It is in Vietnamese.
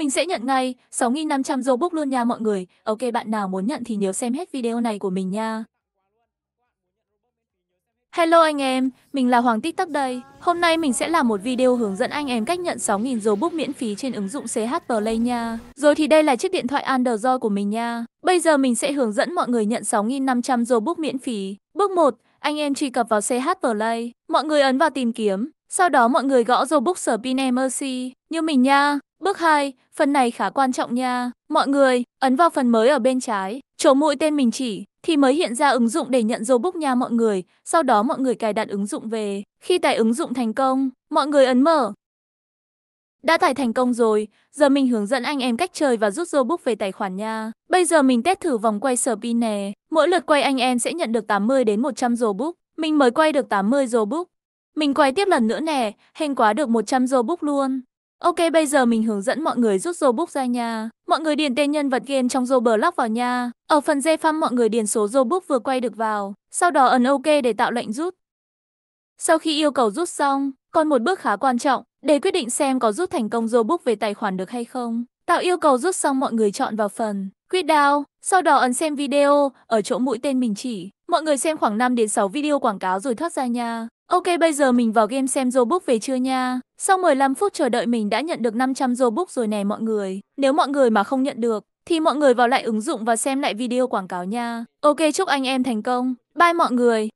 Mình sẽ nhận ngay, 6.500 Robux luôn nha mọi người. Ok bạn nào muốn nhận thì nhớ xem hết video này của mình nha. Hello anh em, mình là Hoàng Tích Tắc đây. Hôm nay mình sẽ làm một video hướng dẫn anh em cách nhận 6.000 Robux miễn phí trên ứng dụng CH Play nha. Rồi thì đây là chiếc điện thoại Android của mình nha. Bây giờ mình sẽ hướng dẫn mọi người nhận 6.500 Robux miễn phí. Bước 1, anh em truy cập vào CH Play. Mọi người ấn vào tìm kiếm. Sau đó mọi người gõ Robux Spin Emercy như mình nha. Bước 2, phần này khá quan trọng nha. Mọi người, ấn vào phần mới ở bên trái, chỗ mũi tên mình chỉ, thì mới hiện ra ứng dụng để nhận Robux nha mọi người. Sau đó mọi người cài đặt ứng dụng về. Khi tải ứng dụng thành công, mọi người ấn mở. Đã tải thành công rồi, giờ mình hướng dẫn anh em cách chơi và rút Robux về tài khoản nha. Bây giờ mình test thử vòng quay sở pin nè. Mỗi lượt quay anh em sẽ nhận được 80 đến 100 Robux. Mình mới quay được 80 Robux. Mình quay tiếp lần nữa nè, hình quá được 100 Robux luôn. Ok bây giờ mình hướng dẫn mọi người rút Robux ra nha. Mọi người điền tên nhân vật game trong Roblox vào nha. Ở phần dây farm mọi người điền số Robux vừa quay được vào. Sau đó ấn OK để tạo lệnh rút. Sau khi yêu cầu rút xong, còn một bước khá quan trọng để quyết định xem có rút thành công Robux về tài khoản được hay không. Tạo yêu cầu rút xong mọi người chọn vào phần quyết đao. sau đó ấn xem video ở chỗ mũi tên mình chỉ. Mọi người xem khoảng 5 đến 6 video quảng cáo rồi thoát ra nha. Ok bây giờ mình vào game xem Robux về chưa nha. Sau 15 phút chờ đợi mình đã nhận được 500 Robux rồi nè mọi người. Nếu mọi người mà không nhận được thì mọi người vào lại ứng dụng và xem lại video quảng cáo nha. Ok chúc anh em thành công. Bye mọi người.